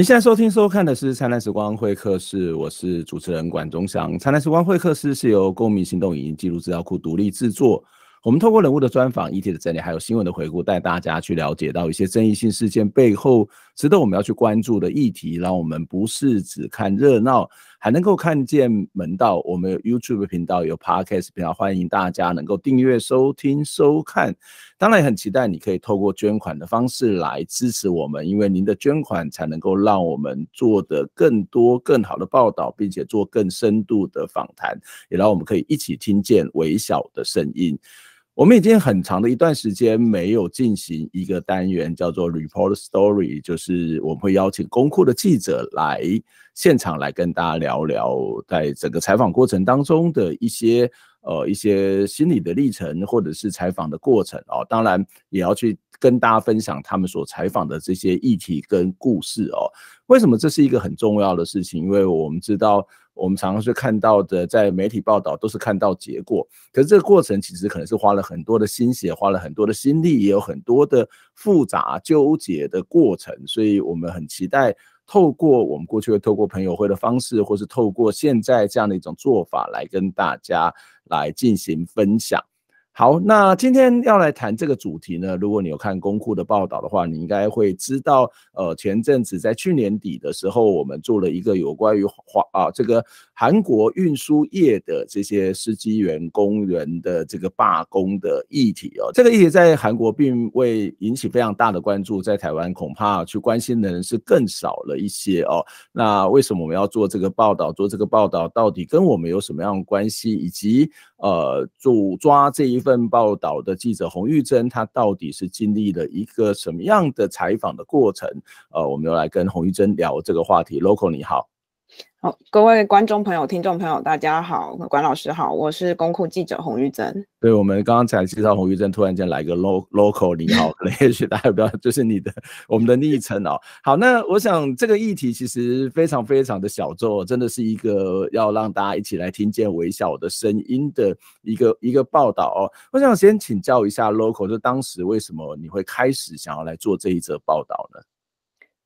您现在收听、收看的是《灿烂时光会客室》，我是主持人管中祥。《灿烂时光会客室》是由公民行动影音记录资料库独立制作。我们透过人物的专访、议题的整理，还有新闻的回顾，带大家去了解到一些争议性事件背后值得我们要去关注的议题，让我们不是只看热闹，还能够看见门道。我们 YouTube 频道有 Podcast 频道，欢迎大家能够订阅收听、收看。当然也很期待你可以透过捐款的方式来支持我们，因为您的捐款才能够让我们做的更多、更好的报道，并且做更深度的访谈，也让我们可以一起听见微小的声音。我们已经很长的一段时间没有进行一个单元叫做 Report Story，就是我们会邀请公库的记者来现场来跟大家聊聊，在整个采访过程当中的一些。呃，一些心理的历程，或者是采访的过程哦。当然也要去跟大家分享他们所采访的这些议题跟故事哦。为什么这是一个很重要的事情？因为我们知道，我们常常是看到的，在媒体报道都是看到结果，可是这个过程其实可能是花了很多的心血，花了很多的心力，也有很多的复杂纠结的过程，所以我们很期待。透过我们过去的透过朋友会的方式，或是透过现在这样的一种做法，来跟大家来进行分享。好，那今天要来谈这个主题呢。如果你有看公库的报道的话，你应该会知道，呃，前阵子在去年底的时候，我们做了一个有关于华啊这个韩国运输业的这些司机员、工人的这个罢工的议题哦。这个议题在韩国并未引起非常大的关注，在台湾恐怕去关心的人是更少了一些哦。那为什么我们要做这个报道？做这个报道到底跟我们有什么样的关系？以及呃，主抓这一份报道的记者洪玉珍，她到底是经历了一个什么样的采访的过程？呃，我们又来跟洪玉珍聊这个话题。Local 你好。好，各位观众朋友、听众朋友，大家好，管老师好，我是公库记者洪玉珍。对，我们刚刚才介绍洪玉珍，突然间来个 l o local，你好，可 能也许大家不知道，就是你的我们的昵称哦。好，那我想这个议题其实非常非常的小众，真的是一个要让大家一起来听见微笑的声音的一个一个报道哦。我想先请教一下 local，就当时为什么你会开始想要来做这一则报道呢？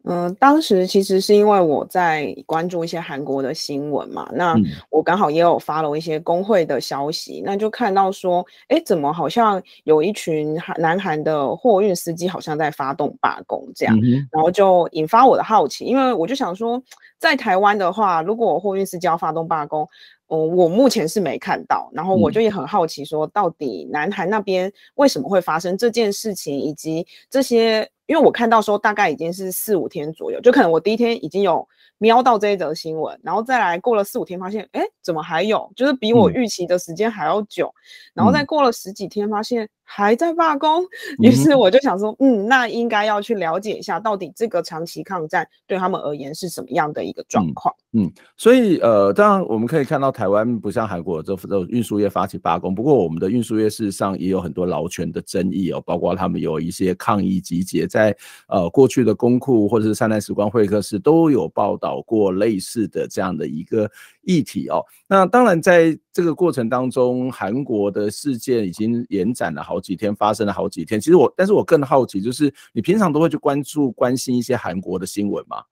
嗯，当时其实是因为我在关注一些韩国的新闻嘛，那我刚好也有发了一些工会的消息，那就看到说，哎，怎么好像有一群南韩的货运司机好像在发动罢工这样，然后就引发我的好奇，因为我就想说，在台湾的话，如果货运司机要发动罢工。哦、我目前是没看到，然后我就也很好奇，说到底南韩那边为什么会发生这件事情，以及这些，因为我看到说大概已经是四五天左右，就可能我第一天已经有瞄到这一则新闻，然后再来过了四五天，发现，哎，怎么还有，就是比我预期的时间还要久，然后再过了十几天，发现。还在罢工，于是我就想说，嗯，那应该要去了解一下，到底这个长期抗战对他们而言是什么样的一个状况？嗯，所以呃，当然我们可以看到，台湾不像韩国这这运输业发起罢工，不过我们的运输业事实上也有很多劳权的争议哦，包括他们有一些抗议集结，在呃过去的工库或者是三代时光会客室都有报道过类似的这样的一个。议题哦，那当然，在这个过程当中，韩国的事件已经延展了好几天，发生了好几天。其实我，但是我更好奇，就是你平常都会去关注、关心一些韩国的新闻吗？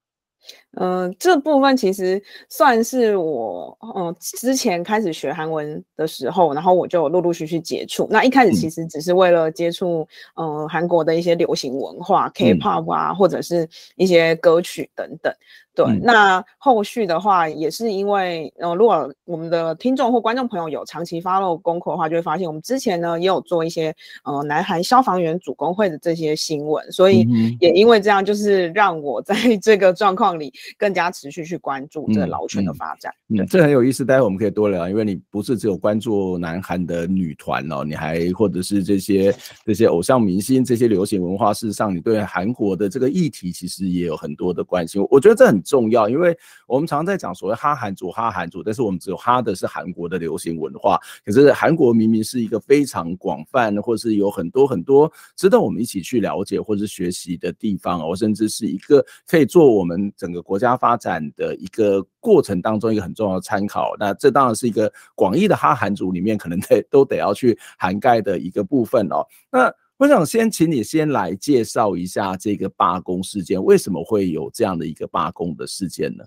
嗯，这部分其实算是我嗯之前开始学韩文的时候，然后我就陆陆续续接触。那一开始其实只是为了接触嗯韩国的一些流行文化 K-pop 啊，或者是一些歌曲等等。对，那后续的话也是因为呃，如果我们的听众或观众朋友有长期 follow 的话，就会发现我们之前呢也有做一些呃南韩消防员总工会的这些新闻，所以也因为这样，就是让我在这个状况。你更加持续去关注这个劳圈的发展，嗯，这很有意思，待会我们可以多聊。因为你不是只有关注南韩的女团哦，你还或者是这些这些偶像明星，这些流行文化。事实上，你对韩国的这个议题其实也有很多的关心。我觉得这很重要，因为我们常在讲所谓哈韩族、哈韩族，但是我们只有哈的是韩国的流行文化。可是韩国明明是一个非常广泛，或是有很多很多值得我们一起去了解或者学习的地方。哦，甚至是一个可以做我们。整个国家发展的一个过程当中，一个很重要的参考。那这当然是一个广义的哈韩族里面，可能得都得要去涵盖的一个部分哦。那我想先请你先来介绍一下这个罢工事件，为什么会有这样的一个罢工的事件呢？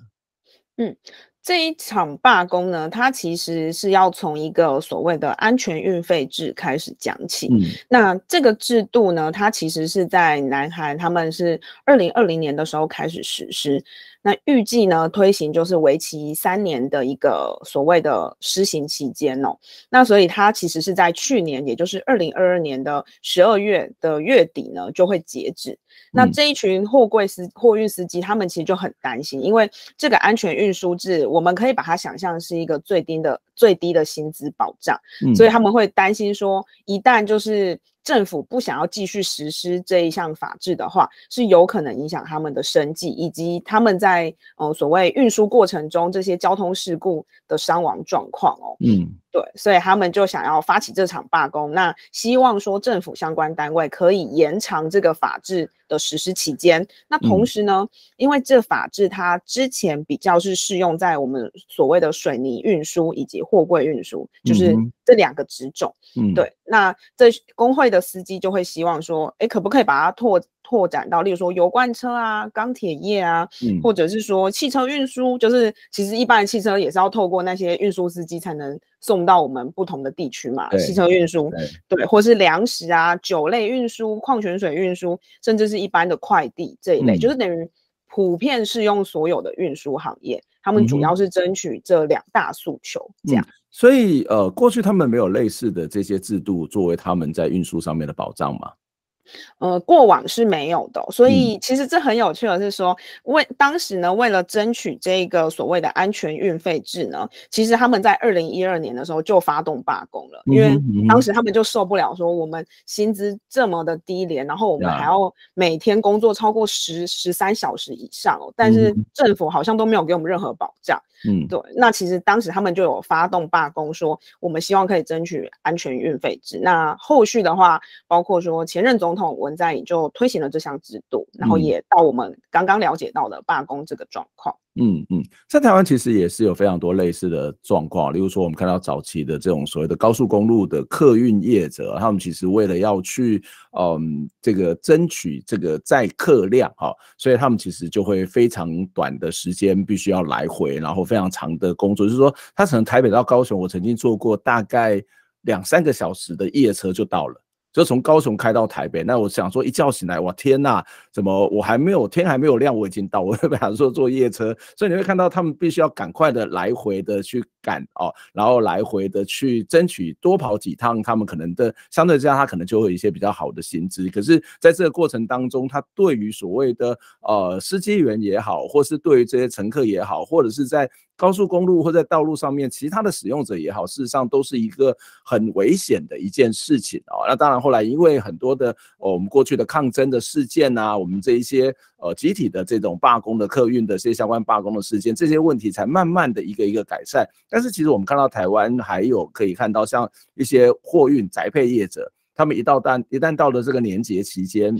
嗯。这一场罢工呢，它其实是要从一个所谓的安全运费制开始讲起。嗯，那这个制度呢，它其实是在南韩，他们是二零二零年的时候开始实施。那预计呢，推行就是为期三年的一个所谓的施行期间哦。那所以它其实是在去年，也就是二零二二年的十二月的月底呢，就会截止。那这一群货柜司、货运司机他们其实就很担心，因为这个安全运输制，我们可以把它想象是一个最低的最低的薪资保障，所以他们会担心说，一旦就是。政府不想要继续实施这一项法制的话，是有可能影响他们的生计，以及他们在呃所谓运输过程中这些交通事故的伤亡状况哦。嗯。对，所以他们就想要发起这场罢工，那希望说政府相关单位可以延长这个法制的实施期间。那同时呢，因为这法制它之前比较是适用在我们所谓的水泥运输以及货柜运输，就是这两个职种。嗯，对。那这工会的司机就会希望说，哎，可不可以把它拓拓展到，例如说油罐车啊、钢铁业啊，或者是说汽车运输，就是其实一般的汽车也是要透过那些运输司机才能。送到我们不同的地区嘛，汽车运输，对，或是粮食啊、酒类运输、矿泉水运输，甚至是一般的快递这类，就是等于普遍适用所有的运输行业。他们主要是争取这两大诉求，这样。所以，呃，过去他们没有类似的这些制度作为他们在运输上面的保障嘛？呃，过往是没有的，所以其实这很有趣的是说，为当时呢，为了争取这个所谓的安全运费制呢，其实他们在二零一二年的时候就发动罢工了，因为当时他们就受不了说我们薪资这么的低廉，然后我们还要每天工作超过十十三小时以上，但是政府好像都没有给我们任何保障。嗯，对，那其实当时他们就有发动罢工，说我们希望可以争取安全运费制。那后续的话，包括说前任总。统文在寅就推行了这项制度，然后也到我们刚刚了解到的罢工这个状况。嗯嗯，在台湾其实也是有非常多类似的状况，例如说我们看到早期的这种所谓的高速公路的客运业者，他们其实为了要去嗯这个争取这个载客量哈，所以他们其实就会非常短的时间必须要来回，然后非常长的工作，就是说他从台北到高雄，我曾经坐过大概两三个小时的夜车就到了。就从高雄开到台北，那我想说，一觉醒来，哇，天呐，怎么我还没有天还没有亮，我已经到？我为啥说坐夜车？所以你会看到他们必须要赶快的来回的去赶哦，然后来回的去争取多跑几趟，他们可能的相对之下，他可能就会一些比较好的薪资。可是在这个过程当中，他对于所谓的呃司机员也好，或是对于这些乘客也好，或者是在高速公路或在道路上面，其他的使用者也好，事实上都是一个很危险的一件事情哦。那当然，后来因为很多的我们过去的抗争的事件啊，我们这一些呃集体的这种罢工的客运的这些相关罢工的事件，这些问题才慢慢的一个一个改善。但是其实我们看到台湾还有可以看到像一些货运宅配业者，他们一到单一旦到了这个年节期间。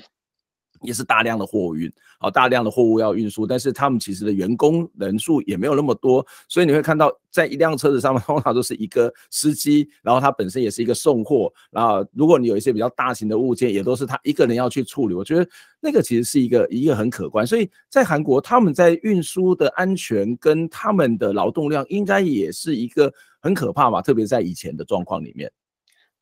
也是大量的货运，好大量的货物要运输，但是他们其实的员工人数也没有那么多，所以你会看到在一辆车子上面 通常都是一个司机，然后他本身也是一个送货，然后如果你有一些比较大型的物件，也都是他一个人要去处理。我觉得那个其实是一个一个很可观，所以在韩国他们在运输的安全跟他们的劳动量应该也是一个很可怕吧，特别在以前的状况里面。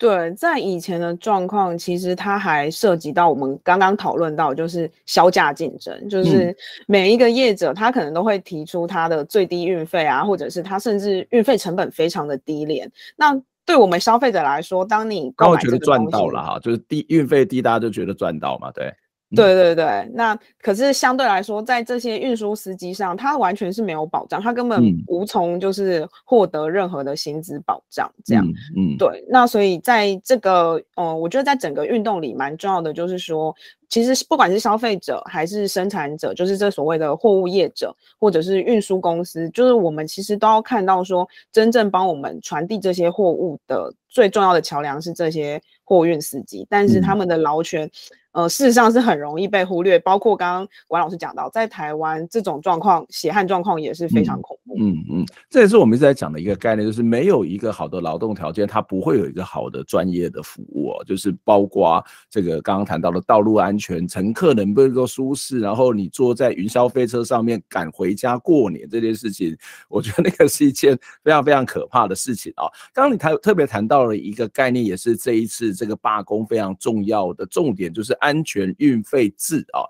对，在以前的状况，其实它还涉及到我们刚刚讨论到，就是销价竞争，就是每一个业者他可能都会提出他的最低运费啊，或者是他甚至运费成本非常的低廉。那对我们消费者来说，当你那我觉得赚到了哈，就是低运费低，大家就觉得赚到嘛，对。对对对，那可是相对来说，在这些运输司机上，他完全是没有保障，他根本无从就是获得任何的薪资保障这样。嗯，对，那所以在这个，呃，我觉得在整个运动里蛮重要的，就是说，其实不管是消费者还是生产者，就是这所谓的货物业者或者是运输公司，就是我们其实都要看到说，真正帮我们传递这些货物的最重要的桥梁是这些。货运司机，但是他们的劳权，呃，事实上是很容易被忽略。包括刚刚管老师讲到，在台湾这种状况，血汗状况也是非常恐怖。嗯嗯，这也是我们一直在讲的一个概念，就是没有一个好的劳动条件，它不会有一个好的专业的服务，就是包括这个刚刚谈到的道路安全、乘客能不能够舒适，然后你坐在云霄飞车上面赶回家过年这件事情，我觉得那个是一件非常非常可怕的事情啊。刚刚你谈特别谈到了一个概念，也是这一次这个罢工非常重要的重点，就是安全运费制啊。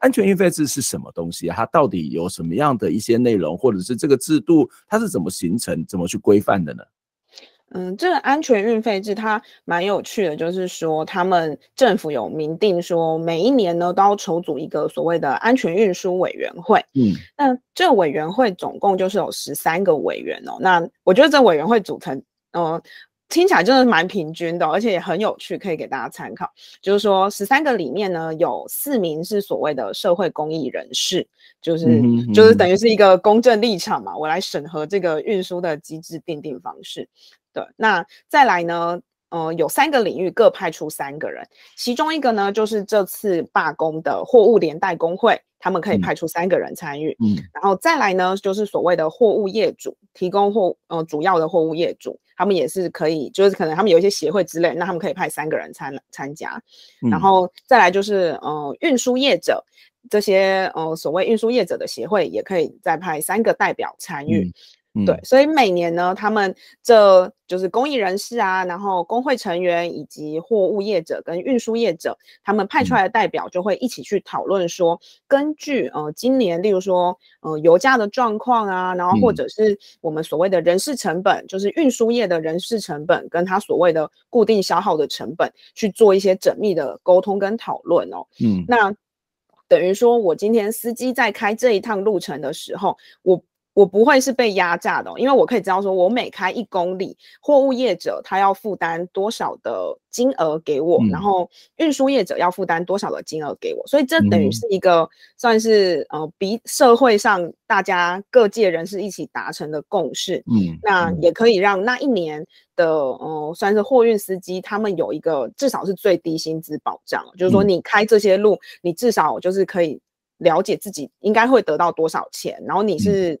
安全运费制是什么东西？它到底有什么样的一些内容，或者是这个制度它是怎么形成、怎么去规范的呢？嗯，这个安全运费制它蛮有趣的，就是说他们政府有明定说，每一年呢都要筹组一个所谓的安全运输委员会。嗯，那这个委员会总共就是有十三个委员哦。那我觉得这委员会组成，嗯。听起来真的蛮平均的，而且也很有趣，可以给大家参考。就是说，十三个里面呢，有四名是所谓的社会公益人士，就是就是等于是一个公正立场嘛，我来审核这个运输的机制定定方式。对，那再来呢，呃，有三个领域各派出三个人，其中一个呢就是这次罢工的货物连带工会，他们可以派出三个人参与。嗯，然后再来呢，就是所谓的货物业主提供货，呃，主要的货物业主。他们也是可以，就是可能他们有一些协会之类，那他们可以派三个人参参加。然后再来就是，呃，运输业者这些，呃，所谓运输业者的协会也可以再派三个代表参与。对，所以每年呢，他们这就是公益人士啊，然后工会成员以及货物业者跟运输业者，他们派出来的代表就会一起去讨论说，根据呃今年，例如说，呃油价的状况啊，然后或者是我们所谓的人事成本，就是运输业的人事成本，跟他所谓的固定消耗的成本，去做一些缜密的沟通跟讨论哦。嗯，那等于说我今天司机在开这一趟路程的时候，我。我不会是被压榨的，因为我可以知道，说我每开一公里，货物业者他要负担多少的金额给我，然后运输业者要负担多少的金额给我，所以这等于是一个算是呃，比社会上大家各界人士一起达成的共识。嗯，那也可以让那一年的呃，算是货运司机他们有一个至少是最低薪资保障，就是说你开这些路，你至少就是可以了解自己应该会得到多少钱，然后你是。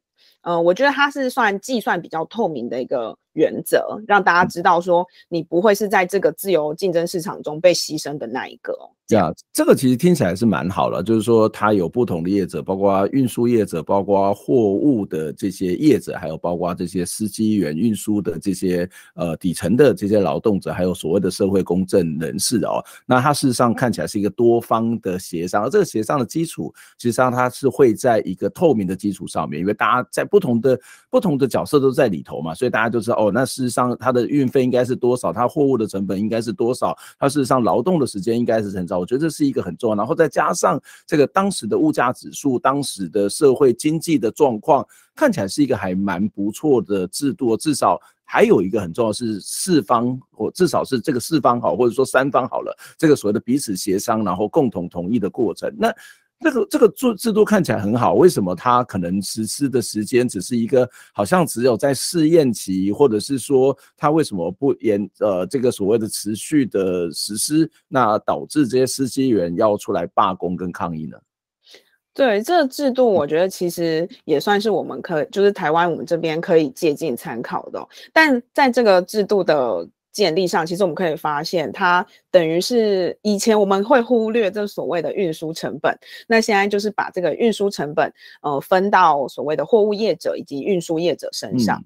嗯，我觉得它是算计算比较透明的一个原则，让大家知道说，你不会是在这个自由竞争市场中被牺牲的那一个。这样，这个其实听起来是蛮好了，就是说它有不同的业者，包括运输业者，包括货物的这些业者，还有包括这些司机员运输的这些呃底层的这些劳动者，还有所谓的社会公正人士哦。那它事实上看起来是一个多方的协商，而这个协商的基础，实际上它是会在一个透明的基础上面，因为大家在不同的不同的角色都在里头嘛，所以大家就知道哦，那事实上它的运费应该是多少，它货物的成本应该是多少，它事实上劳动的时间应该是很少。我觉得这是一个很重要，然后再加上这个当时的物价指数，当时的社会经济的状况，看起来是一个还蛮不错的制度。至少还有一个很重要是四方，或至少是这个四方好，或者说三方好了，这个所谓的彼此协商，然后共同同意的过程。那这个这个制制度看起来很好，为什么它可能实施的时间只是一个好像只有在试验期，或者是说它为什么不延？呃，这个所谓的持续的实施，那导致这些司机员要出来罢工跟抗议呢？对这个制度，我觉得其实也算是我们可，就是台湾我们这边可以借鉴参考的，但在这个制度的。建立上，其实我们可以发现，它等于是以前我们会忽略这所谓的运输成本，那现在就是把这个运输成本，呃，分到所谓的货物业者以及运输业者身上。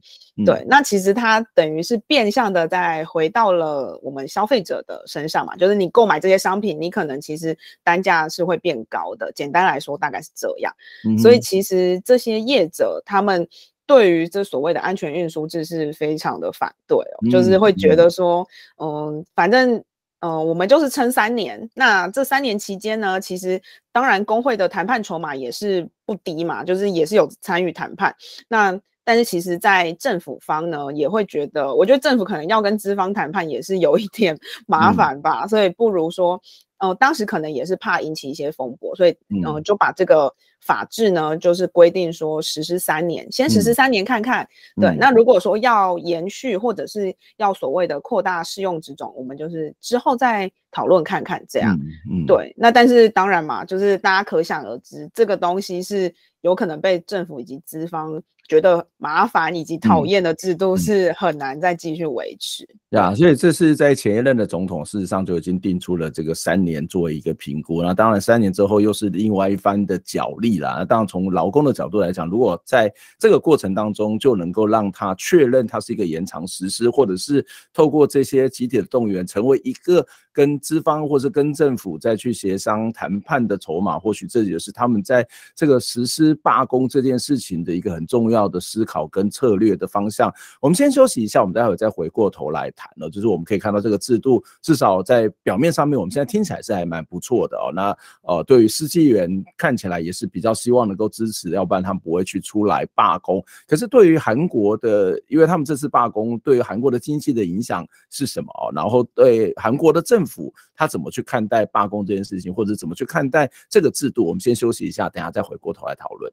对，那其实它等于是变相的在回到了我们消费者的身上嘛，就是你购买这些商品，你可能其实单价是会变高的。简单来说，大概是这样。所以其实这些业者他们。对于这所谓的安全运输制是非常的反对哦，就是会觉得说，嗯，反正，嗯，我们就是撑三年。那这三年期间呢，其实当然工会的谈判筹码也是不低嘛，就是也是有参与谈判。那但是其实在政府方呢，也会觉得，我觉得政府可能要跟资方谈判也是有一点 麻烦吧，所以不如说，嗯，当时可能也是怕引起一些风波，所以嗯就把这个。法治呢，就是规定说实施三年，先实施三年看看。对，那如果说要延续或者是要所谓的扩大适用之种，我们就是之后再讨论看看这样。嗯对，那但是当然嘛，就是大家可想而知，这个东西是有可能被政府以及资方觉得麻烦以及讨厌的制度，是很难再继续维持。对啊，所以这是在前一任的总统事实上就已经定出了这个三年作为一个评估。那当然三年之后又是另外一番的脚力。当然，从劳工的角度来讲，如果在这个过程当中就能够让他确认它是一个延长实施，或者是透过这些集体的动员，成为一个。跟资方或是跟政府再去协商谈判的筹码，或许这也是他们在这个实施罢工这件事情的一个很重要的思考跟策略的方向。我们先休息一下，我们待会再回过头来谈了。就是我们可以看到这个制度，至少在表面上面，我们现在听起来是还蛮不错的哦。那呃，对于司机员看起来也是比较希望能够支持，要不然他们不会去出来罢工。可是对于韩国的，因为他们这次罢工对于韩国的经济的影响是什么？然后对韩国的政政府他怎么去看待罢工这件事情，或者怎么去看待这个制度？我们先休息一下，等下再回过头来讨论。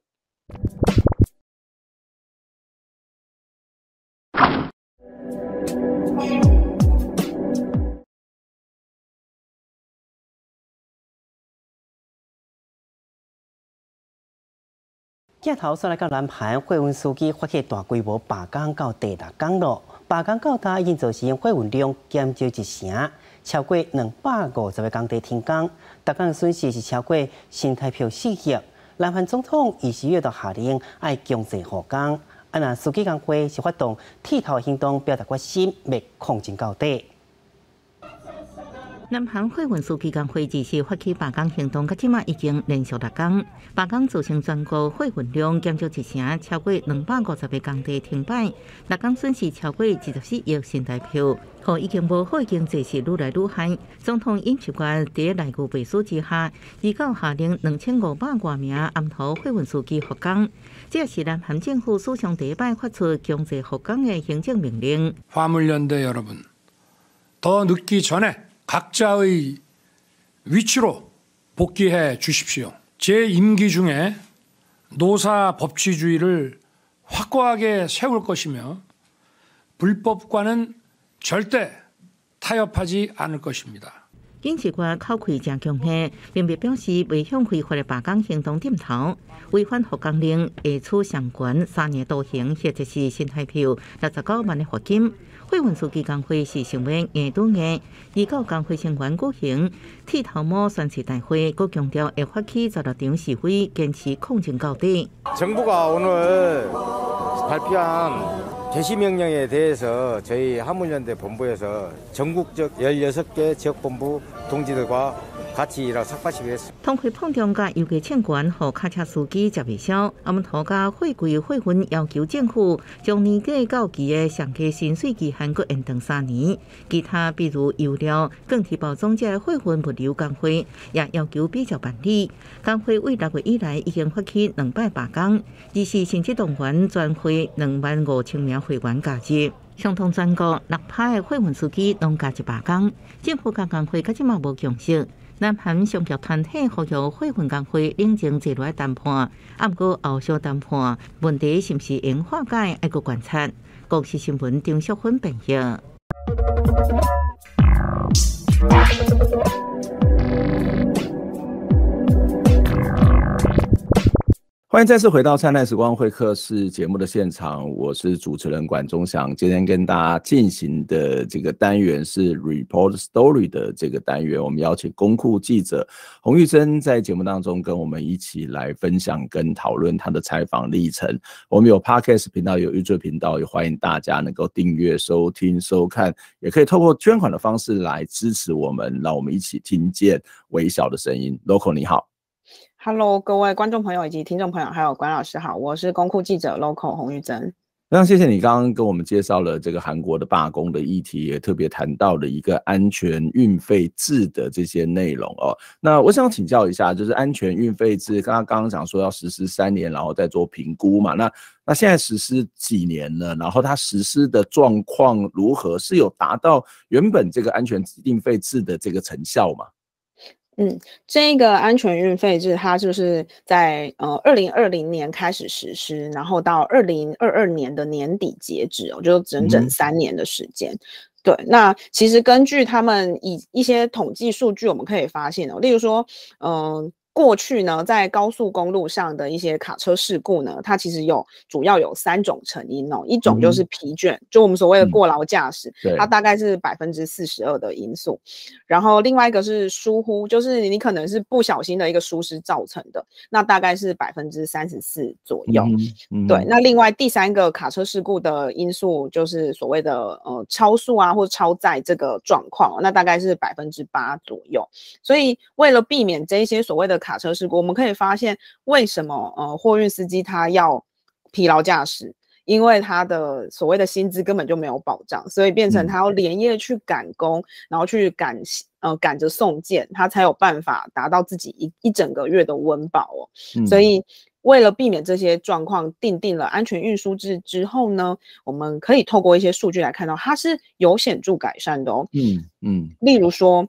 头来南韩货运司机发起大规模罢工，到第六罢工，到已经造成货运量减少一成。超过两百五十个工地停工，逐工损失是超过新台票四亿。南韩总统二是月读下令要强制复工，啊，呐书记工会是发动剃头行动，表达决心要抗争到底。南韩货运司机工会只时发起罢工行动，到即马已经连续六天罢工，造成全国货运量减少一成，超过两百五十个工地停摆。六天损失超过二十四亿新台币，可已经无好经济是愈来愈坏。总统尹锡悦在内部部书之下，已到下令两千五百外名码头货运司机复工。这也是南韩政府史上第一摆发出经济复工的行政命令。화물연대여러분더늦기전에 각자의 위치로 복귀해 주십시오. 제 임기 중에 노사 법치주의를 확고하게 세울 것이며 불법과는 절대 타협하지 않을 것입니다. 检察官口气真强硬，并表示未向非法的罢工行动点头，违反护工令，下处上悬三年多刑，或者是新台票六十九万的罚金。会官书记江会是承认挨打挨，而高法会声援郭型，剃头毛、删除大会，还强调会发起十六场示威，坚持抗争到底。政府 개시 명령에 대해서 저희 한문연대 본부에서 전국적 16개 지역본부 동지들과 通过碰撞甲油价欠款和卡车司机接未少。阿们土家血鬼血分要求政府将年假到期的上加新税期限搁延长三年。其他比如油料、钢铁包装、介血分物流工会，也要求比较办理。工会为六月以来已经发起两百八工，二是甚至动员，全会两万五千名会员加入，上通全国六的会运司机拢加一八工。政府甲工会个即嘛无共识。南韩商业团体呼吁会文工会冷静坐落来谈判，啊，毋过后续谈判问题是毋是演化解，爱国观察，国司新闻张淑芬朋友。欢迎再次回到《灿烂时光会客室》节目的现场，我是主持人管中祥。今天跟大家进行的这个单元是 Report Story 的这个单元，我们邀请公库记者洪玉珍在节目当中跟我们一起来分享跟讨论他的采访历程。我们有 Podcast 频道，有玉翠频道，也欢迎大家能够订阅收听收看，也可以透过捐款的方式来支持我们，让我们一起听见微小的声音。Local 你好。Hello，各位观众朋友以及听众朋友，还有关老师好，我是公库记者 l o c a l 洪玉珍。那谢谢你刚刚跟我们介绍了这个韩国的罢工的议题，也特别谈到了一个安全运费制的这些内容哦。那我想请教一下，就是安全运费制，刚刚刚刚讲说要实施三年，然后再做评估嘛。那那现在实施几年了？然后它实施的状况如何？是有达到原本这个安全指定费制的这个成效吗？嗯，这个安全运费制，它就是在呃二零二零年开始实施，然后到二零二二年的年底截止，我就整整三年的时间。对，那其实根据他们以一些统计数据，我们可以发现哦，例如说，嗯。过去呢，在高速公路上的一些卡车事故呢，它其实有主要有三种成因哦。一种就是疲倦，就我们所谓的过劳驾驶，它大概是百分之四十二的因素。然后另外一个是疏忽，就是你可能是不小心的一个疏失造成的，那大概是百分之三十四左右。对，那另外第三个卡车事故的因素就是所谓的呃超速啊或超载这个状况，那大概是百分之八左右。所以为了避免这一些所谓的卡卡车事故，我们可以发现为什么呃货运司机他要疲劳驾驶？因为他的所谓的薪资根本就没有保障，所以变成他要连夜去赶工，然后去赶呃赶着送件，他才有办法达到自己一一整个月的温饱哦。所以为了避免这些状况，定定了安全运输制之后呢，我们可以透过一些数据来看到它是有显著改善的哦。嗯嗯，例如说。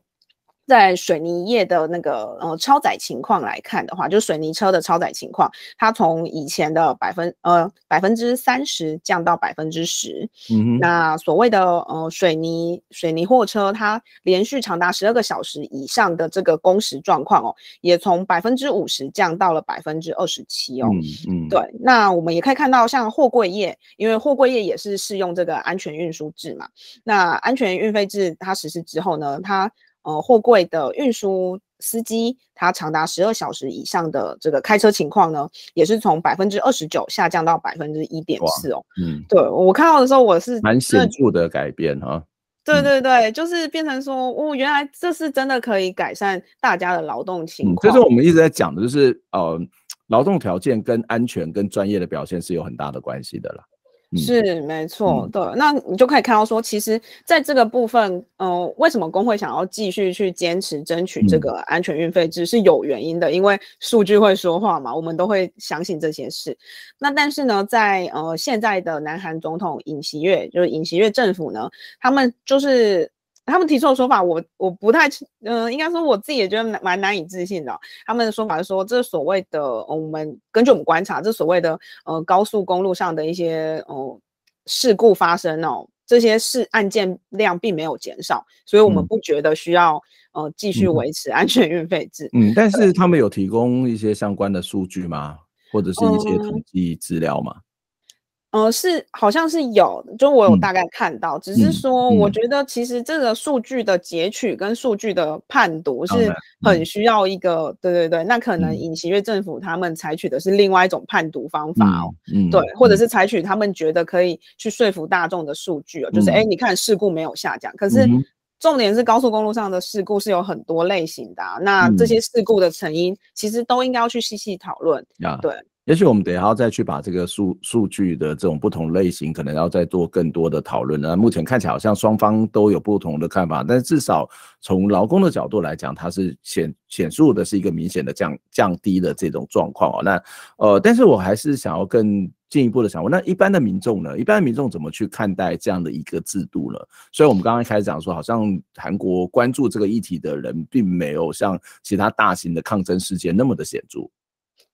在水泥业的那个呃超载情况来看的话，就是水泥车的超载情况，它从以前的百分呃百分之三十降到百分之十。嗯，那所谓的呃水泥水泥货车，它连续长达十二个小时以上的这个工时状况哦，也从百分之五十降到了百分之二十七哦。嗯嗯，对。那我们也可以看到，像货柜业，因为货柜业也是适用这个安全运输制嘛。那安全运费制它实施之后呢，它呃，货柜的运输司机，他长达十二小时以上的这个开车情况呢，也是从百分之二十九下降到百分之一点四哦。嗯，对我看到的时候，我是蛮显著的改变哈。对对对，就是变成说，哦，原来这是真的可以改善大家的劳动情况。这是我们一直在讲的，就是呃，劳动条件跟安全跟专业的表现是有很大的关系的啦。是没错，对，那你就可以看到说，其实在这个部分，呃，为什么工会想要继续去坚持争取这个安全运费制是有原因的，因为数据会说话嘛，我们都会相信这些事。那但是呢，在呃现在的南韩总统尹锡月，就是尹锡月政府呢，他们就是。他们提出的说法，我我不太，嗯，应该说我自己也觉得蛮难以置信的。他们的说法是说，这所谓的我们根据我们观察，这所谓的呃高速公路上的一些哦事故发生哦，这些事案件量并没有减少，所以我们不觉得需要呃继续维持安全运费制。嗯，但是他们有提供一些相关的数据吗？或者是一些统计资料吗？呃，是好像是有，就我有大概看到，只是说我觉得其实这个数据的截取跟数据的判读是很需要一个，对对对，那可能隐形约政府他们采取的是另外一种判读方法哦，嗯，对，或者是采取他们觉得可以去说服大众的数据哦，就是哎，你看事故没有下降，可是重点是高速公路上的事故是有很多类型的，那这些事故的成因其实都应该要去细细讨论，对。也许我们得下要再去把这个数数据的这种不同类型，可能要再做更多的讨论那目前看起来好像双方都有不同的看法，但至少从劳工的角度来讲，它是显显著的是一个明显的降降低的这种状况啊。那呃，但是我还是想要更进一步的想问，那一般的民众呢？一般民众怎么去看待这样的一个制度呢？所以我们刚刚开始讲说，好像韩国关注这个议题的人，并没有像其他大型的抗争事件那么的显著。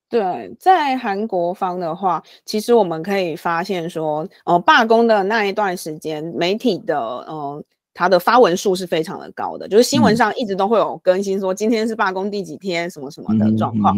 对，在韩国方的话，其实我们可以发现说，呃，罢工的那一段时间，媒体的呃，它的发文数是非常的高的，就是新闻上一直都会有更新，说今天是罢工第几天，什么什么的状况。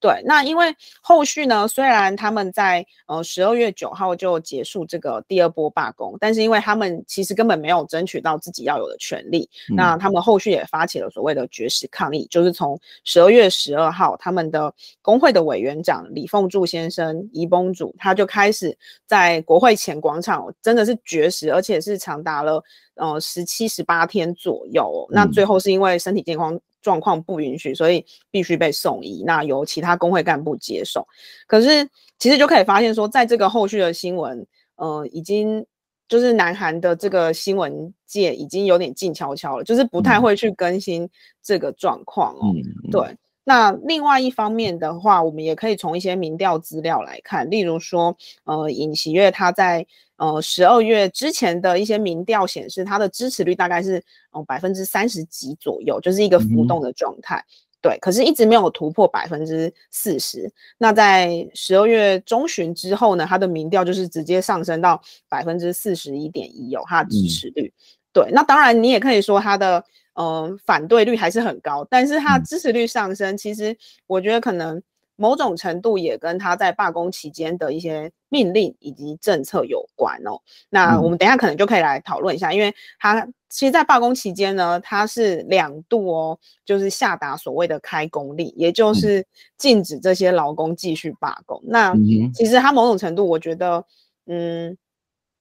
对，那因为后续呢，虽然他们在呃十二月九号就结束这个第二波罢工，但是因为他们其实根本没有争取到自己要有的权利，那他们后续也发起了所谓的绝食抗议，就是从十二月十二号，他们的工会的委员长李凤柱先生，怡崩主他就开始在国会前广场真的是绝食，而且是长达了呃十七十八天左右，那最后是因为身体健康。状况不允许，所以必须被送医。那由其他工会干部接受。可是其实就可以发现说，在这个后续的新闻，呃，已经就是南韩的这个新闻界已经有点静悄悄了，就是不太会去更新这个状况哦。对。那另外一方面的话，我们也可以从一些民调资料来看，例如说，呃，尹喜月他在。呃，十二月之前的一些民调显示，它的支持率大概是哦百分之三十几左右，就是一个浮动的状态。对，可是一直没有突破百分之四十。那在十二月中旬之后呢，它的民调就是直接上升到百分之四十一点一有它的支持率。对，那当然你也可以说它的嗯反对率还是很高，但是它的支持率上升，其实我觉得可能。某种程度也跟他在罢工期间的一些命令以及政策有关哦。那我们等下可能就可以来讨论一下，因为他其实，在罢工期间呢，他是两度哦，就是下达所谓的开工令，也就是禁止这些劳工继续罢工。那其实他某种程度，我觉得，嗯。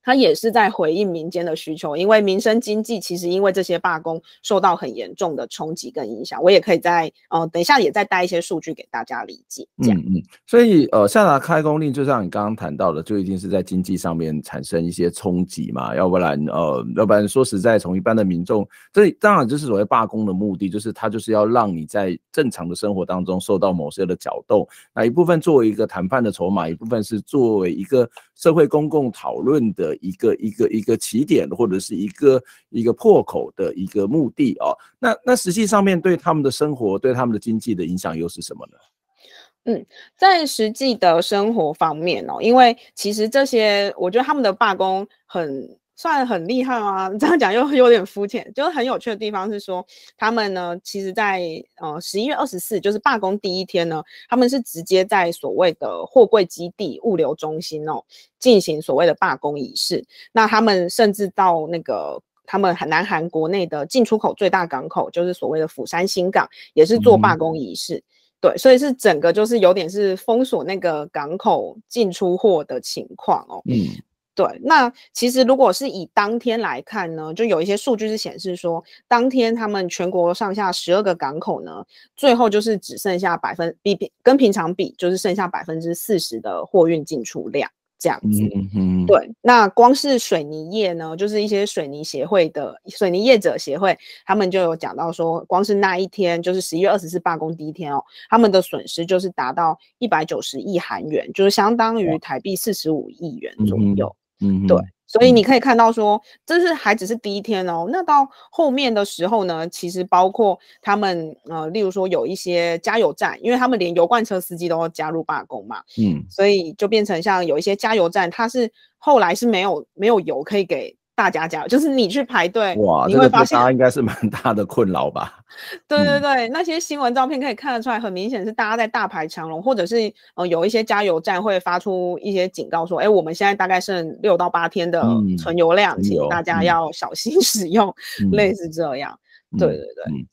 他也是在回应民间的需求，因为民生经济其实因为这些罢工受到很严重的冲击跟影响。我也可以在呃等一下也再带一些数据给大家理解。嗯嗯，所以呃下达开工令就像你刚刚谈到的，就一定是在经济上面产生一些冲击嘛？要不然呃要不然说实在，从一般的民众，这当然就是所谓罢工的目的，就是他就是要让你在正常的生活当中受到某些的搅动。那一部分作为一个谈判的筹码，一部分是作为一个社会公共讨论的。一个一个一个起点，或者是一个一个破口的一个目的啊。那那实际上面对他们的生活，对他们的经济的影响又是什么呢？嗯，在实际的生活方面哦，因为其实这些，我觉得他们的罢工很。算很厉害吗？这样讲又有点肤浅。就是很有趣的地方是说，他们呢，其实，在呃十一月二十四，就是罢工第一天呢，他们是直接在所谓的货柜基地、物流中心哦，进行所谓的罢工仪式。那他们甚至到那个他们南韩国内的进出口最大港口，就是所谓的釜山新港，也是做罢工仪式。对，所以是整个就是有点是封锁那个港口进出货的情况哦。嗯。对，那其实如果是以当天来看呢，就有一些数据是显示说，当天他们全国上下十二个港口呢，最后就是只剩下百分比平跟平常比，就是剩下百分之四十的货运进出量这样子。对，那光是水泥业呢，就是一些水泥协会的水泥业者协会，他们就有讲到说，光是那一天，就是十一月二十四罢工第一天哦，他们的损失就是达到一百九十亿韩元，就是相当于台币四十五亿元左右。嗯，对，所以你可以看到说，这是还只是第一天哦。那到后面的时候呢，其实包括他们，呃，例如说有一些加油站，因为他们连油罐车司机都要加入罢工嘛，嗯，所以就变成像有一些加油站，它是后来是没有没有油可以给。大家加就是你去排队哇，你会发现应该是蛮 大的困扰吧？对对对，那些新闻照片可以看得出来，很明显是大家在大排长龙，或者是呃有一些加油站会发出一些警告说，哎，我们现在大概剩六到八天的存油量，请大家要小心 使用，类似这样。对对对，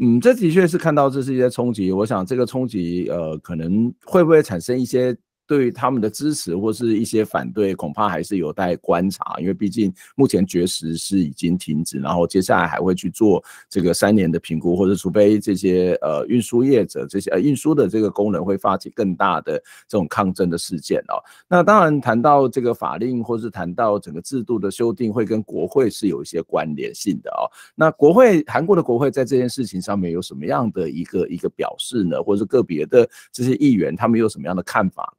嗯，这的确是看到这是一些冲击。我想这个冲击，呃，可能会不会产生一些？对于他们的支持或是一些反对，恐怕还是有待观察，因为毕竟目前绝食是已经停止，然后接下来还会去做这个三年的评估，或者除非这些呃运输业者这些呃运输的这个工人会发起更大的这种抗争的事件哦。那当然谈到这个法令或是谈到整个制度的修订，会跟国会是有一些关联性的哦。那国会韩国的国会在这件事情上面有什么样的一个一个表示呢？或者个别的这些议员他们有什么样的看法？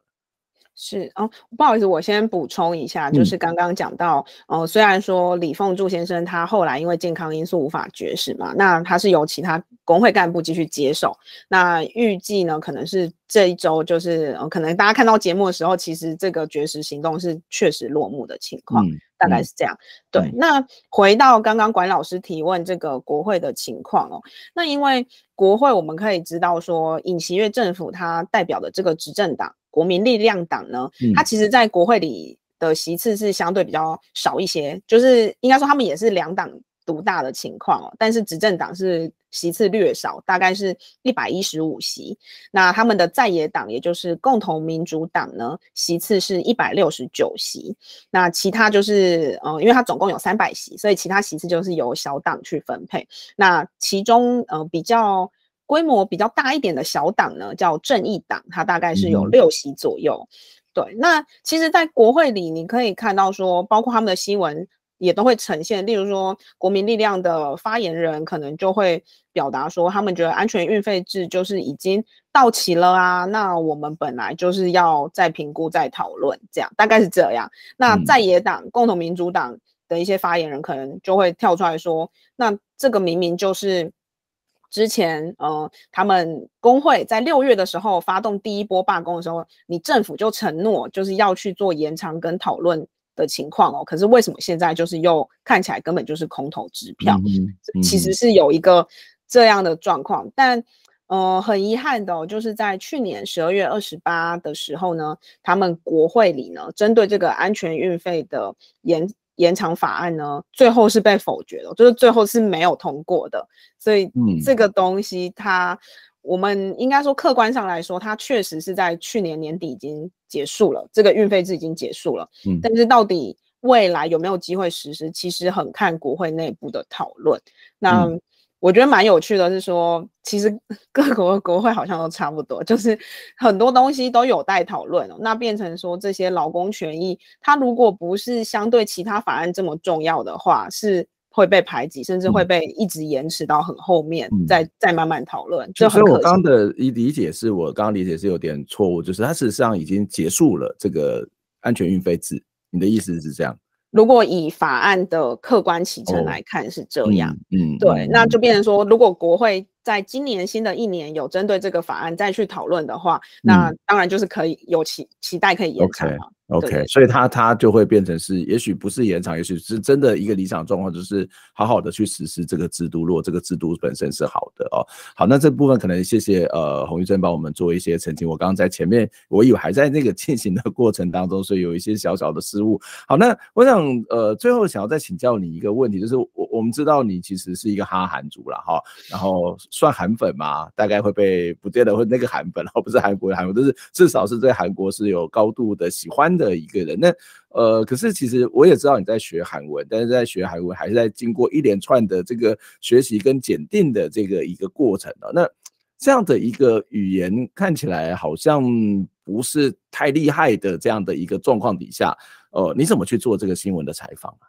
是哦，不好意思，我先补充一下，就是刚刚讲到哦，虽然说李凤柱先生他后来因为健康因素无法绝食嘛，那他是由其他工会干部继续接手。那预计呢，可能是这一周，就是可能大家看到节目的时候，其实这个绝食行动是确实落幕的情况，大概是这样。对，那回到刚刚管老师提问这个国会的情况哦，那因为国会我们可以知道说尹锡悦政府他代表的这个执政党。国民力量党呢，它其实，在国会里的席次是相对比较少一些，就是应该说他们也是两党独大的情况哦。但是执政党是席次略少，大概是一百一十五席。那他们的在野党，也就是共同民主党呢，席次是一百六十九席。那其他就是呃，因为它总共有三百席，所以其他席次就是由小党去分配。那其中呃比较。规模比较大一点的小党呢，叫正义党，它大概是有六席左右。对，那其实，在国会里，你可以看到说，包括他们的新闻也都会呈现。例如说，国民力量的发言人可能就会表达说，他们觉得安全运费制就是已经到期了啊，那我们本来就是要再评估、再讨论，这样大概是这样。那在野党共同民主党的一些发言人可能就会跳出来说，那这个明明就是。之前，呃，他们工会在六月的时候发动第一波罢工的时候，你政府就承诺就是要去做延长跟讨论的情况哦。可是为什么现在就是又看起来根本就是空头支票？其实是有一个这样的状况，但呃，很遗憾的哦，就是在去年十二月二十八的时候呢，他们国会里呢，针对这个安全运费的延。延长法案呢，最后是被否决的，就是最后是没有通过的。所以，这个东西它，我们应该说客观上来说，它确实是在去年年底已经结束了，这个运费制已经结束了。嗯，但是到底未来有没有机会实施，其实很看国会内部的讨论。那。我觉得蛮有趣的，是说其实 各国国会好像都差不多，就是很多东西都有待讨论哦。那变成说这些劳工权益，它如果不是相对其他法案这么重要的话，是会被排挤，甚至会被一直延迟到很后面再再慢慢讨论。其实我刚的理解是，我刚刚理解是有点错误，就是它实上已经结束了这个安全运费制。你的意思是这样？如果以法案的客观起程来看是这样，嗯，对，那就变成说，如果国会在今年新的一年有针对这个法案再去讨论的话，那当然就是可以有期期待可以延长。嘛。OK，所以他他就会变成是，也许不是延长，也许是真的一个理想状况，就是好好的去实施这个制度。如果这个制度本身是好的哦，好，那这部分可能谢谢呃洪玉珍帮我们做一些澄清。我刚刚在前面，我以为还在那个进行的过程当中，所以有一些小小的失误。好，那我想呃最后想要再请教你一个问题，就是我我们知道你其实是一个哈韩族了哈，然后算韩粉嘛，大概会被不见得会那个韩粉，然后不是韩国的韩粉，就是至少是在韩国是有高度的喜欢的。的一个人，那呃，可是其实我也知道你在学韩文，但是在学韩文还是在经过一连串的这个学习跟检定的这个一个过程了。那这样的一个语言看起来好像不是太厉害的这样的一个状况底下，呃，你怎么去做这个新闻的采访啊？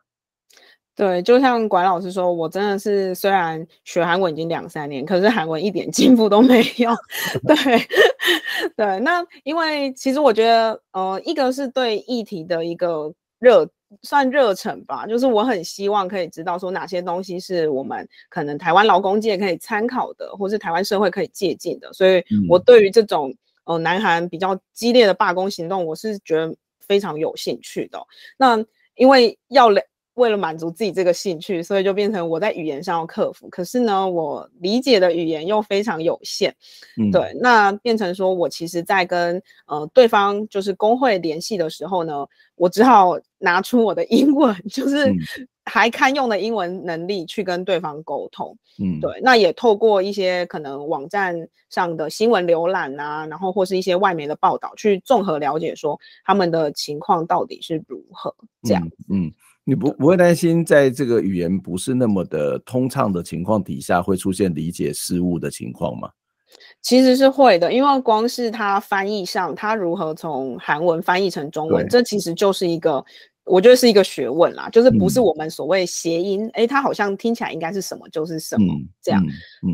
对，就像管老师说，我真的是虽然学韩文已经两三年，可是韩文一点进步都没有。对。对，那因为其实我觉得，呃，一个是对议题的一个热，算热忱吧，就是我很希望可以知道说哪些东西是我们可能台湾劳工界可以参考的，或是台湾社会可以借鉴的，所以我对于这种，呃，南韩比较激烈的罢工行动，我是觉得非常有兴趣的。那因为要聊。为了满足自己这个兴趣，所以就变成我在语言上要克服。可是呢，我理解的语言又非常有限，对。那变成说我其实在跟呃对方就是工会联系的时候呢，我只好拿出我的英文，就是还堪用的英文能力去跟对方沟通，嗯，对。那也透过一些可能网站上的新闻浏览啊，然后或是一些外媒的报道，去综合了解说他们的情况到底是如何这样嗯。你不不会担心，在这个语言不是那么的通畅的情况底下，会出现理解失误的情况吗？其实是会的，因为光是他翻译上，他如何从韩文翻译成中文，这其实就是一个，我觉得是一个学问啦，就是不是我们所谓谐音，哎，他好像听起来应该是什么就是什么这样。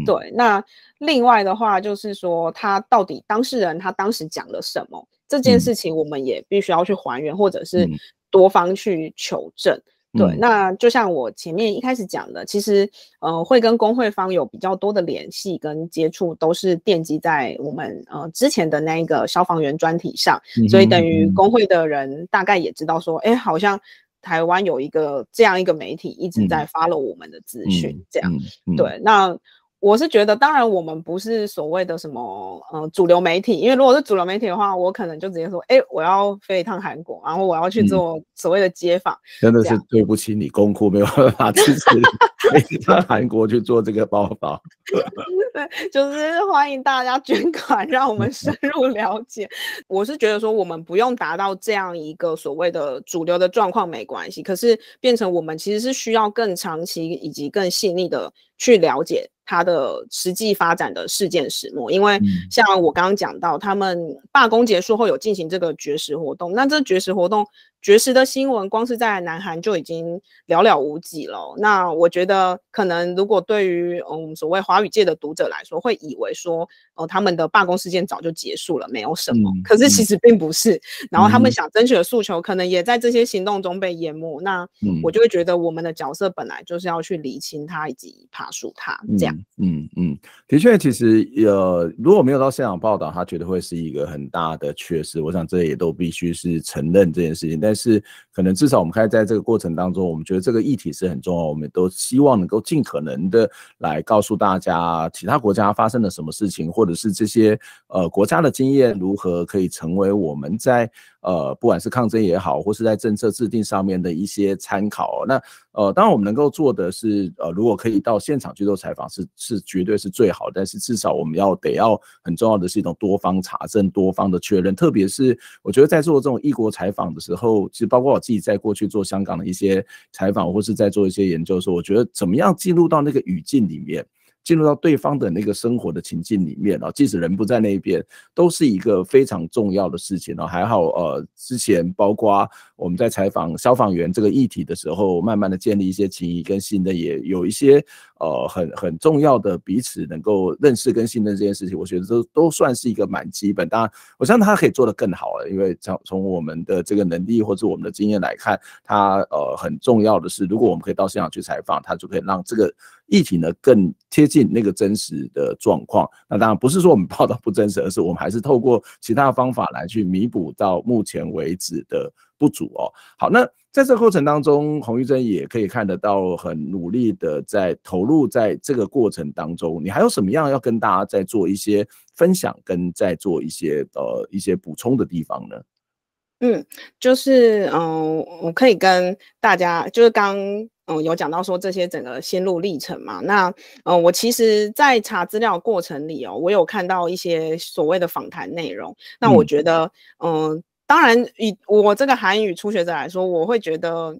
对，那另外的话就是说，他到底当事人他当时讲了什么，这件事情我们也必须要去还原，或者是。多方去求证，对，那就像我前面一开始讲的，其实呃会跟工会方有比较多的联系跟接触，都是奠基在我们呃之前的那一个消防员专题上，所以等于工会的人大概也知道说，哎，好像台湾有一个这样一个媒体一直在发了我们的资讯，这样，对，那。我是觉得，当然我们不是所谓的什么，呃主流媒体，因为如果是主流媒体的话，我可能就直接说，哎，我要飞一趟韩国，然后我要去做所谓的街访。真的是对不起，你公库没有办法支持飞到韩国去做这个报道。就是欢迎大家捐款，让我们深入了解。我是觉得说，我们不用达到这样一个所谓的主流的状况没关系，可是变成我们其实是需要更长期以及更细腻的去了解。它的实际发展的事件始末，因为像我刚刚讲到，他们罢工结束后有进行这个绝食活动，那这绝食活动。绝食的新闻，光是在南韩就已经寥寥无几了。那我觉得，可能如果对于嗯所谓华语界的读者来说，会以为说，哦，他们的罢工事件早就结束了，没有什么。可是其实并不是。然后他们想争取的诉求，可能也在这些行动中被淹没。那我就会觉得我们的角色本来就是要去理清它以及爬树它，这样。嗯嗯，的确，其实呃，如果没有到现场报道，他觉得会是一个很大的缺失。我想，这也都必须是承认这件事情但。但是，可能至少我们开在这个过程当中，我们觉得这个议题是很重要。我们都希望能够尽可能的来告诉大家其他国家发生了什么事情，或者是这些呃国家的经验如何可以成为我们在呃不管是抗争也好，或是在政策制定上面的一些参考。那呃，当然我们能够做的是呃，如果可以到现场去做采访，是是绝对是最好。但是至少我们要得要很重要的是一种多方查证、多方的确认。特别是我觉得在做这种异国采访的时候。其实包括我自己在过去做香港的一些采访或是在做一些研究的时候，我觉得怎么样进入到那个语境里面，进入到对方的那个生活的情境里面啊，即使人不在那边，都是一个非常重要的事情啊。还好呃，之前包括我们在采访消防员这个议题的时候，慢慢的建立一些情谊跟信任，也有一些。呃，很很重要的彼此能够认识跟信任这件事情，我觉得都都算是一个蛮基本。当然，我相信他可以做得更好了，因为从从我们的这个能力或者我们的经验来看，他呃很重要的是，如果我们可以到现场去采访，他就可以让这个议题呢更贴近那个真实的状况。那当然不是说我们报道不真实，而是我们还是透过其他方法来去弥补到目前为止的不足哦。好，那。在这个过程当中，洪玉珍也可以看得到很努力的在投入在这个过程当中。你还有什么样要跟大家再做一些分享，跟再做一些呃一些补充的地方呢？嗯，就是嗯，我可以跟大家就是刚嗯有讲到说这些整个心路历程嘛。那嗯，我其实，在查资料过程里哦，我有看到一些所谓的访谈内容。那我觉得嗯。当然，以我这个韩语初学者来说，我会觉得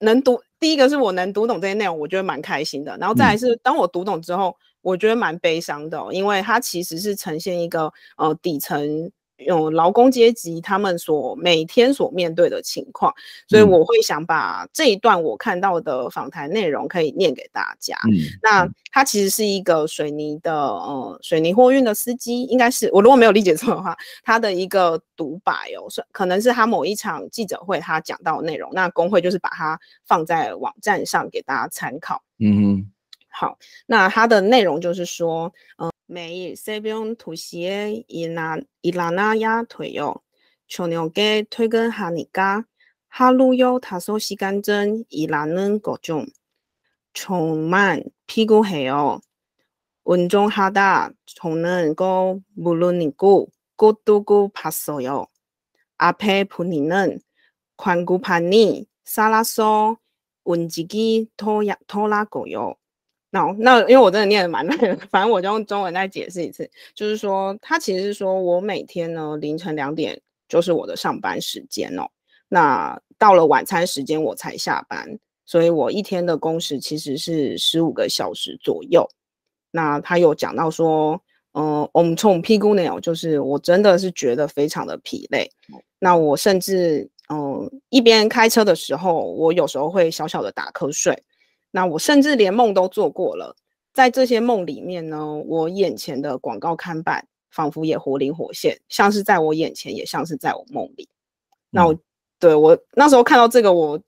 能读第一个是我能读懂这些内容，我觉得蛮开心的。然后再来是，当我读懂之后，我觉得蛮悲伤的，因为它其实是呈现一个呃底层。有劳工阶级他们所每天所面对的情况，所以我会想把这一段我看到的访谈内容可以念给大家。嗯，那他其实是一个水泥的呃水泥货运的司机，应该是我如果没有理解错的话，他的一个独白哦，算可能是他某一场记者会他讲到的内容，那工会就是把它放在网站上给大家参考。嗯，好，那他的内容就是说，嗯。 매일 새벽 2시에 일나, 일어나야 돼요. 저녁에 퇴근하니까 하루요 5시간 전 일하는 거죠. 정말 피곤해요. 운동하다 저는 거 물론이고 꽃도고 봤어요. 앞에 보니는 광고판이 살아서 움직이 더라고요. 那那因为我真的念的蛮累的，反正我就用中文再解释一次，就是说他其实是说我每天呢凌晨两点就是我的上班时间哦，那到了晚餐时间我才下班，所以我一天的工时其实是十五个小时左右。那他有讲到说，嗯，我们从屁股那，就是我真的是觉得非常的疲累，那我甚至嗯一边开车的时候，我有时候会小小的打瞌睡。那我甚至连梦都做过了，在这些梦里面呢，我眼前的广告刊板仿佛也活灵活现，像是在我眼前，也像是在我梦里。那我对我那时候看到这个，我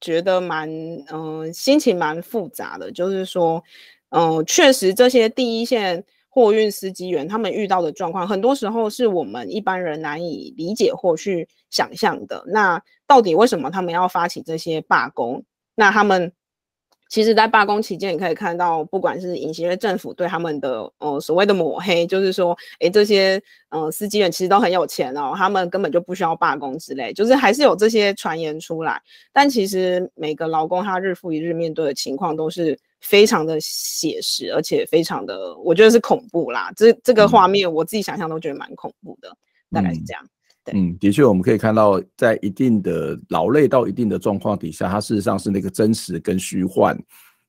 觉得蛮嗯，心情蛮复杂的。就是说，嗯，确实这些第一线货运司机员他们遇到的状况，很多时候是我们一般人难以理解或去想象的。那到底为什么他们要发起这些罢工？那他们？其实，在罢工期间，也可以看到，不管是隐形的政府对他们的呃所谓的抹黑，就是说，哎，这些呃司机员其实都很有钱哦，他们根本就不需要罢工之类，就是还是有这些传言出来。但其实每个劳工他日复一日面对的情况都是非常的写实，而且非常的，我觉得是恐怖啦。这这个画面我自己想象都觉得蛮恐怖的，大概是这样。嗯，的确，我们可以看到，在一定的劳累到一定的状况底下，他事实上是那个真实跟虚幻，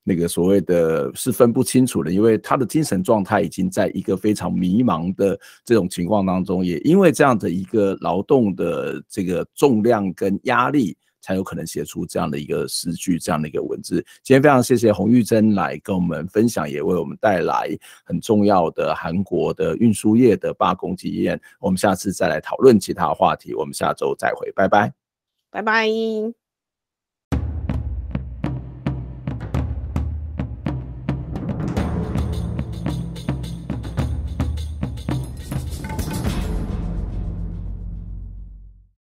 那个所谓的，是分不清楚的。因为他的精神状态已经在一个非常迷茫的这种情况当中，也因为这样的一个劳动的这个重量跟压力。才有可能写出这样的一个诗句，这样的一个文字。今天非常谢谢洪玉珍来跟我们分享，也为我们带来很重要的韩国的运输业的罢工经验。我们下次再来讨论其他话题。我们下周再会，拜拜，拜拜。